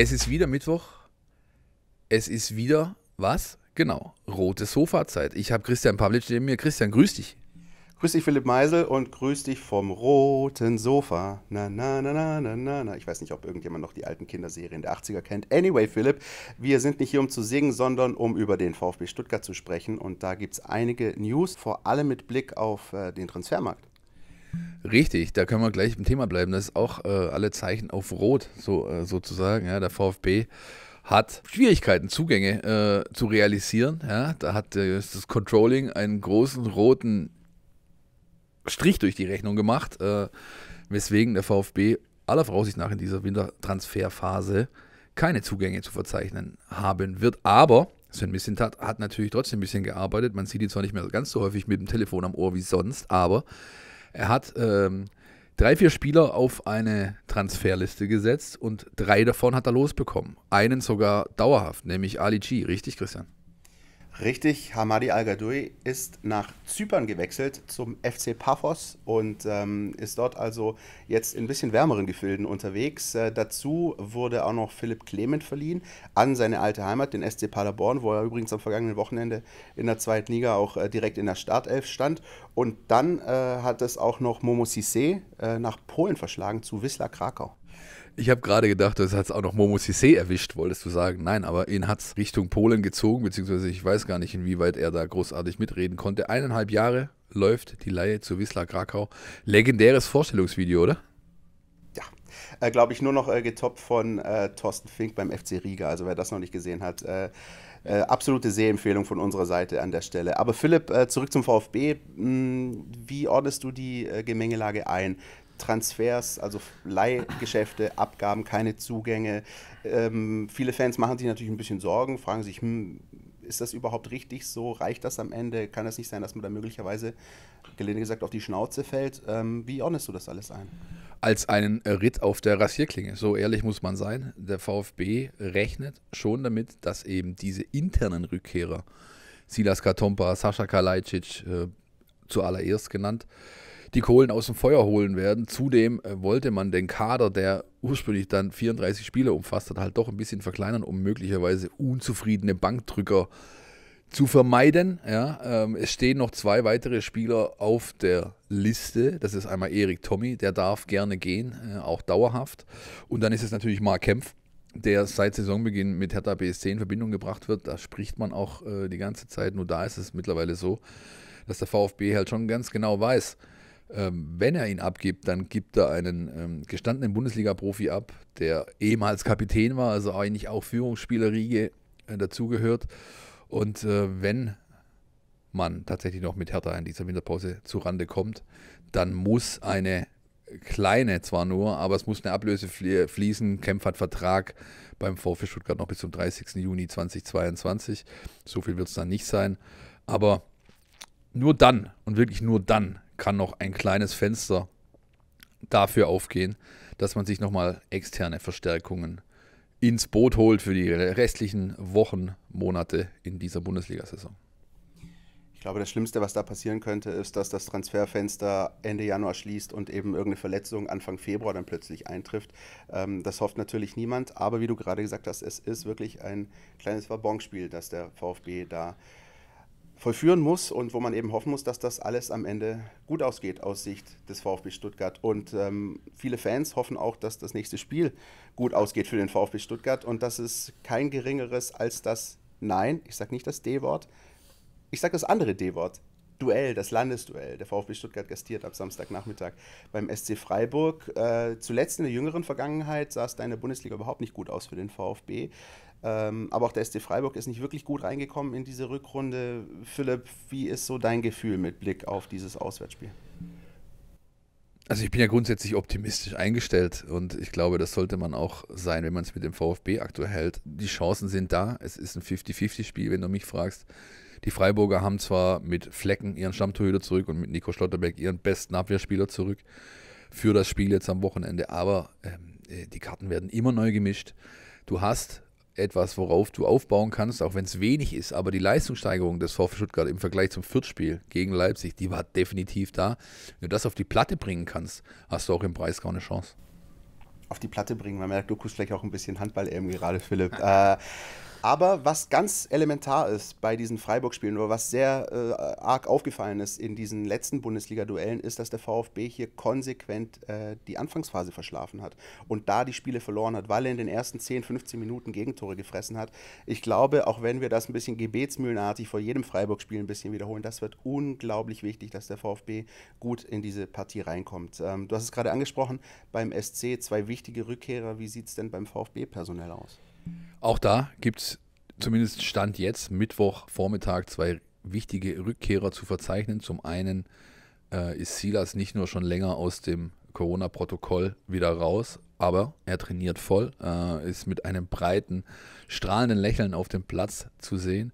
Es ist wieder Mittwoch. Es ist wieder was? Genau, rote Sofazeit. Ich habe Christian Pavlic neben mir. Christian, grüß dich. Grüß dich, Philipp Meisel, und grüß dich vom roten Sofa. Na, na, na, na, na, na, na. Ich weiß nicht, ob irgendjemand noch die alten Kinderserien der 80er kennt. Anyway, Philipp, wir sind nicht hier, um zu singen, sondern um über den VfB Stuttgart zu sprechen. Und da gibt es einige News, vor allem mit Blick auf äh, den Transfermarkt. Richtig, da können wir gleich im Thema bleiben. Das ist auch äh, alle Zeichen auf Rot, so, äh, sozusagen. Ja, der VfB hat Schwierigkeiten, Zugänge äh, zu realisieren. Ja, da hat äh, das Controlling einen großen roten Strich durch die Rechnung gemacht, äh, weswegen der VfB aller Voraussicht nach in dieser Wintertransferphase keine Zugänge zu verzeichnen haben wird. Aber Sven Missint hat, hat natürlich trotzdem ein bisschen gearbeitet. Man sieht ihn zwar nicht mehr ganz so häufig mit dem Telefon am Ohr wie sonst, aber er hat ähm, drei, vier Spieler auf eine Transferliste gesetzt und drei davon hat er losbekommen. Einen sogar dauerhaft, nämlich Ali G. Richtig, Christian? Richtig, Hamadi Al-Gadoui ist nach Zypern gewechselt zum FC Paphos und ähm, ist dort also jetzt in ein bisschen wärmeren Gefilden unterwegs. Äh, dazu wurde auch noch Philipp Clement verliehen an seine alte Heimat, den SC Paderborn, wo er übrigens am vergangenen Wochenende in der zweiten Liga auch äh, direkt in der Startelf stand. Und dann äh, hat es auch noch Momo Sissé äh, nach Polen verschlagen zu Wisla Krakau. Ich habe gerade gedacht, das hat es auch noch Momo Cissé erwischt, wolltest du sagen. Nein, aber ihn hat es Richtung Polen gezogen, beziehungsweise ich weiß gar nicht, inwieweit er da großartig mitreden konnte. Eineinhalb Jahre läuft die Laie zu Wisla Krakau. Legendäres Vorstellungsvideo, oder? Ja, äh, glaube ich, nur noch äh, getoppt von äh, Thorsten Fink beim FC Riga. Also wer das noch nicht gesehen hat, äh, äh, absolute Sehempfehlung von unserer Seite an der Stelle. Aber Philipp, äh, zurück zum VfB. Mh, hm, wie ordnest du die äh, Gemengelage ein? Transfers, also Leihgeschäfte, Abgaben, keine Zugänge. Ähm, viele Fans machen sich natürlich ein bisschen Sorgen, fragen sich, hm, ist das überhaupt richtig so? Reicht das am Ende? Kann das nicht sein, dass man da möglicherweise, gelinde gesagt, auf die Schnauze fällt? Ähm, wie ordnest du das alles ein? Als einen Ritt auf der Rasierklinge. So ehrlich muss man sein. Der VfB rechnet schon damit, dass eben diese internen Rückkehrer, Silas Katompa, Sascha Kalajdzic, äh, zuallererst genannt, die Kohlen aus dem Feuer holen werden. Zudem äh, wollte man den Kader, der ursprünglich dann 34 Spieler umfasst hat, halt doch ein bisschen verkleinern, um möglicherweise unzufriedene Bankdrücker zu vermeiden. Ja, ähm, es stehen noch zwei weitere Spieler auf der Liste. Das ist einmal Erik Tommy, der darf gerne gehen, äh, auch dauerhaft. Und dann ist es natürlich Mark Kempf, der seit Saisonbeginn mit Hertha BSC in Verbindung gebracht wird. Da spricht man auch äh, die ganze Zeit. Nur da ist es mittlerweile so, dass der VfB halt schon ganz genau weiß, ähm, wenn er ihn abgibt, dann gibt er einen ähm, gestandenen Bundesliga-Profi ab, der ehemals Kapitän war, also eigentlich auch Führungsspielerriege äh, dazugehört. Und äh, wenn man tatsächlich noch mit Hertha in dieser Winterpause zurande kommt, dann muss eine kleine zwar nur, aber es muss eine Ablöse fließen. Kempf hat Vertrag beim VfB Stuttgart noch bis zum 30. Juni 2022. So viel wird es dann nicht sein. Aber nur dann und wirklich nur dann kann noch ein kleines Fenster dafür aufgehen, dass man sich nochmal externe Verstärkungen ins Boot holt für die restlichen Wochen, Monate in dieser Bundesliga-Saison. Ich glaube, das Schlimmste, was da passieren könnte, ist, dass das Transferfenster Ende Januar schließt und eben irgendeine Verletzung Anfang Februar dann plötzlich eintrifft. Ähm, das hofft natürlich niemand, aber wie du gerade gesagt hast, es ist wirklich ein kleines Wabonspiel, das der VfB da äh, vollführen muss und wo man eben hoffen muss, dass das alles am Ende gut ausgeht aus Sicht des VfB Stuttgart. Und ähm, viele Fans hoffen auch, dass das nächste Spiel gut ausgeht für den VfB Stuttgart und das ist kein geringeres als das Nein, ich sage nicht das D-Wort, ich sage das andere D-Wort. Duell, das Landesduell. Der VfB Stuttgart gastiert ab Samstagnachmittag beim SC Freiburg. Äh, zuletzt in der jüngeren Vergangenheit sah es deine Bundesliga überhaupt nicht gut aus für den VfB. Ähm, aber auch der SC Freiburg ist nicht wirklich gut reingekommen in diese Rückrunde. Philipp, wie ist so dein Gefühl mit Blick auf dieses Auswärtsspiel? Also ich bin ja grundsätzlich optimistisch eingestellt und ich glaube, das sollte man auch sein, wenn man es mit dem VfB aktuell hält. Die Chancen sind da. Es ist ein 50-50-Spiel, wenn du mich fragst. Die Freiburger haben zwar mit Flecken ihren Stammtorhüter zurück und mit Nico Schlotterbeck ihren besten Abwehrspieler zurück für das Spiel jetzt am Wochenende, aber ähm, äh, die Karten werden immer neu gemischt. Du hast etwas, worauf du aufbauen kannst, auch wenn es wenig ist. Aber die Leistungssteigerung des VfL Stuttgart im Vergleich zum Viertspiel gegen Leipzig, die war definitiv da. Wenn du das auf die Platte bringen kannst, hast du auch im Preis gar eine Chance auf die Platte bringen. Man merkt, du guckst vielleicht auch ein bisschen Handball eben gerade, Philipp. Äh, aber was ganz elementar ist bei diesen Freiburg-Spielen oder was sehr äh, arg aufgefallen ist in diesen letzten Bundesliga-Duellen, ist, dass der VfB hier konsequent äh, die Anfangsphase verschlafen hat und da die Spiele verloren hat, weil er in den ersten 10, 15 Minuten Gegentore gefressen hat. Ich glaube, auch wenn wir das ein bisschen gebetsmühlenartig vor jedem Freiburg-Spiel ein bisschen wiederholen, das wird unglaublich wichtig, dass der VfB gut in diese Partie reinkommt. Ähm, du hast es gerade angesprochen, beim SC zwei wichtige Rückkehrer. Wie sieht es denn beim VfB personell aus? Auch da gibt es zumindest Stand jetzt, Mittwochvormittag, zwei wichtige Rückkehrer zu verzeichnen. Zum einen äh, ist Silas nicht nur schon länger aus dem Corona-Protokoll wieder raus, aber er trainiert voll, äh, ist mit einem breiten, strahlenden Lächeln auf dem Platz zu sehen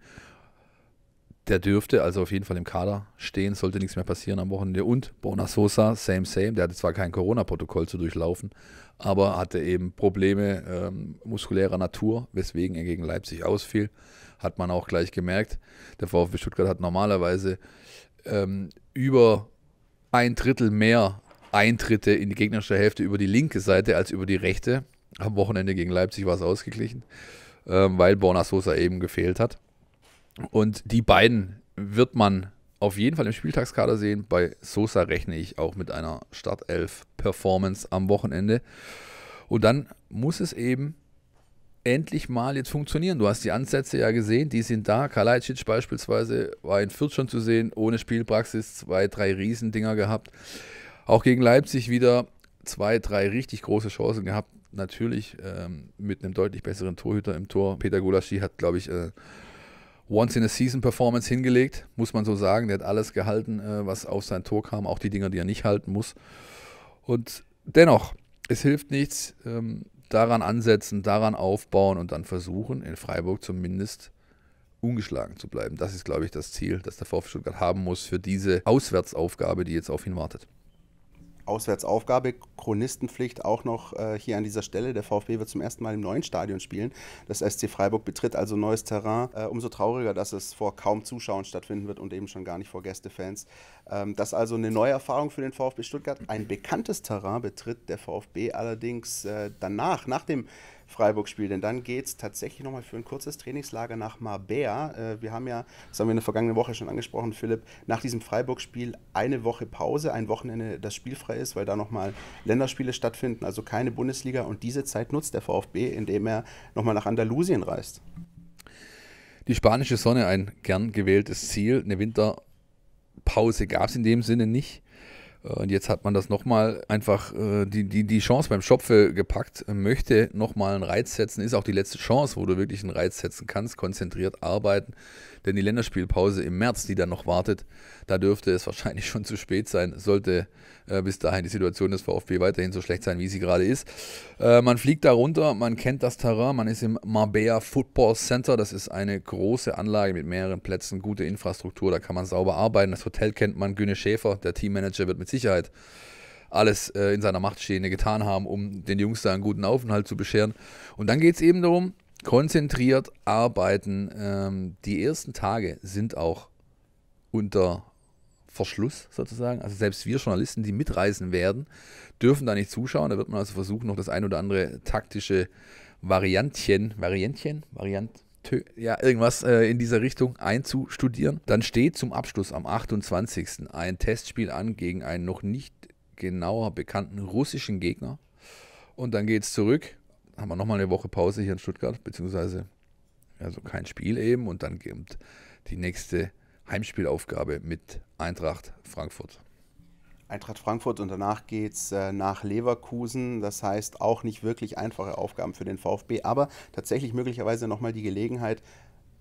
der dürfte also auf jeden Fall im Kader stehen, sollte nichts mehr passieren am Wochenende. Und Bona Sosa, same, same. Der hatte zwar kein Corona-Protokoll zu durchlaufen, aber hatte eben Probleme ähm, muskulärer Natur, weswegen er gegen Leipzig ausfiel. Hat man auch gleich gemerkt. Der VfB Stuttgart hat normalerweise ähm, über ein Drittel mehr Eintritte in die gegnerische Hälfte über die linke Seite als über die rechte. Am Wochenende gegen Leipzig war es ausgeglichen, ähm, weil Borna Sosa eben gefehlt hat. Und die beiden wird man auf jeden Fall im Spieltagskader sehen. Bei Sosa rechne ich auch mit einer Startelf-Performance am Wochenende. Und dann muss es eben endlich mal jetzt funktionieren. Du hast die Ansätze ja gesehen, die sind da. Kalajdzic beispielsweise war in Fürth schon zu sehen, ohne Spielpraxis, zwei, drei Riesendinger gehabt. Auch gegen Leipzig wieder zwei, drei richtig große Chancen gehabt. Natürlich ähm, mit einem deutlich besseren Torhüter im Tor. Peter Gulaschi hat, glaube ich, äh, Once-in-a-Season-Performance hingelegt, muss man so sagen. Der hat alles gehalten, äh, was auf sein Tor kam, auch die Dinger, die er nicht halten muss. Und dennoch, es hilft nichts, ähm, daran ansetzen, daran aufbauen und dann versuchen, in Freiburg zumindest ungeschlagen zu bleiben. Das ist, glaube ich, das Ziel, das der VfB Stuttgart haben muss für diese Auswärtsaufgabe, die jetzt auf ihn wartet. Auswärtsaufgabe, Chronistenpflicht auch noch äh, hier an dieser Stelle. Der VfB wird zum ersten Mal im neuen Stadion spielen. Das SC Freiburg betritt also neues Terrain. Äh, umso trauriger, dass es vor kaum Zuschauern stattfinden wird und eben schon gar nicht vor Gästefans. Ähm, das ist also eine neue Erfahrung für den VfB Stuttgart. Ein bekanntes Terrain betritt der VfB allerdings äh, danach, nach dem Freiburg spielt. Denn dann geht es tatsächlich nochmal für ein kurzes Trainingslager nach Marbella. Äh, wir haben ja, das haben wir in der vergangenen Woche schon angesprochen, Philipp, nach diesem Freiburg-Spiel eine Woche Pause, ein Wochenende, das spielfrei ist, weil da nochmal Länderspiele stattfinden, also keine Bundesliga. Und diese Zeit nutzt der VfB, indem er nochmal nach Andalusien reist. Die spanische Sonne, ein gern gewähltes Ziel. Eine Winterpause gab es in dem Sinne nicht. Äh, und jetzt hat man das nochmal einfach äh, die, die, die Chance beim Schopfe gepackt, möchte nochmal einen Reiz setzen, ist auch die letzte Chance, wo du wirklich einen Reiz setzen kannst, konzentriert arbeiten. Denn die Länderspielpause im März, die dann noch wartet, da dürfte es wahrscheinlich schon zu spät sein, sollte äh, bis dahin die Situation des VfB weiterhin so schlecht sein, wie sie gerade ist. Äh, man fliegt da runter, man kennt das Terrain, man ist im Marbella Football Center. Das ist eine große Anlage mit mehreren Plätzen, gute Infrastruktur, da kann man sauber arbeiten. Das Hotel kennt man, Güne Schäfer, der Teammanager, wird mit Sicherheit alles äh, in seiner Macht Stehende getan haben, um den Jungs da einen guten Aufenthalt zu bescheren. Und dann geht es eben darum, konzentriert arbeiten. Ähm, die ersten Tage sind auch unter Verschluss sozusagen. Also selbst wir Journalisten, die mitreisen werden, dürfen da nicht zuschauen. Da wird man also versuchen, noch das ein oder andere taktische Variantchen, Variantchen, Variant, ja, irgendwas äh, in dieser Richtung einzustudieren. Dann steht zum Abschluss am 28. ein Testspiel an gegen einen noch nicht genauer bekannten russischen Gegner. Und dann geht es zurück haben wir nochmal eine Woche Pause hier in Stuttgart, beziehungsweise also kein Spiel eben und dann kommt die nächste Heimspielaufgabe mit Eintracht Frankfurt. Eintracht Frankfurt und danach geht es äh, nach Leverkusen. Das heißt auch nicht wirklich einfache Aufgaben für den VfB, aber tatsächlich möglicherweise nochmal die Gelegenheit,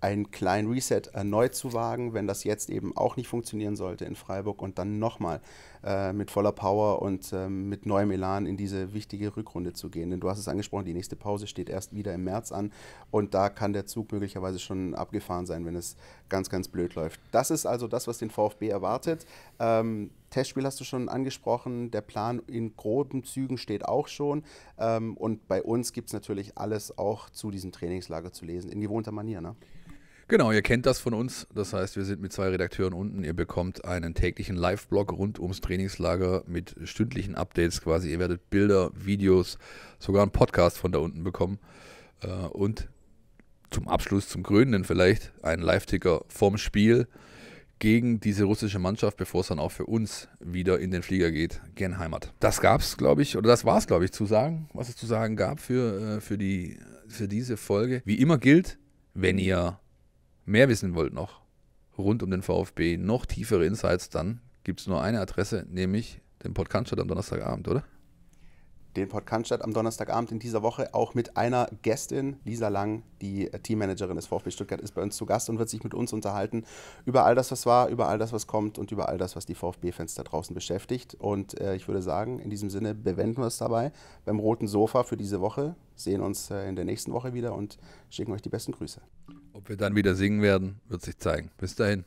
einen kleinen Reset erneut zu wagen, wenn das jetzt eben auch nicht funktionieren sollte in Freiburg und dann nochmal äh, mit voller Power und äh, mit neuem Elan in diese wichtige Rückrunde zu gehen. Denn du hast es angesprochen, die nächste Pause steht erst wieder im März an und da kann der Zug möglicherweise schon abgefahren sein, wenn es ganz, ganz blöd läuft. Das ist also das, was den VfB erwartet. Ähm, Testspiel hast du schon angesprochen, der Plan in groben Zügen steht auch schon. Ähm, und bei uns gibt es natürlich alles auch zu diesem Trainingslager zu lesen, in gewohnter Manier. Ne? Genau, ihr kennt das von uns. Das heißt, wir sind mit zwei Redakteuren unten. Ihr bekommt einen täglichen Live-Blog rund ums Trainingslager mit stündlichen Updates quasi. Ihr werdet Bilder, Videos, sogar einen Podcast von da unten bekommen. Äh, und zum Abschluss, zum Krönenden vielleicht, einen Live-Ticker vom Spiel gegen diese russische Mannschaft, bevor es dann auch für uns wieder in den Flieger geht, gen Heimat. Das gab es, glaube ich, oder das war es, glaube ich, zu sagen, was es zu sagen gab für, äh, für, die, für diese Folge. Wie immer gilt, wenn ihr mehr wissen wollt noch rund um den VfB, noch tiefere Insights, dann gibt es nur eine Adresse, nämlich den Podcast am Donnerstagabend, oder? den Podcast statt am Donnerstagabend in dieser Woche auch mit einer Gästin, Lisa Lang, die Teammanagerin des VfB Stuttgart, ist bei uns zu Gast und wird sich mit uns unterhalten über all das, was war, über all das, was kommt und über all das, was die VfB-Fans da draußen beschäftigt. Und äh, ich würde sagen, in diesem Sinne bewenden wir es dabei beim roten Sofa für diese Woche, sehen uns äh, in der nächsten Woche wieder und schicken euch die besten Grüße. Ob wir dann wieder singen werden, wird sich zeigen. Bis dahin.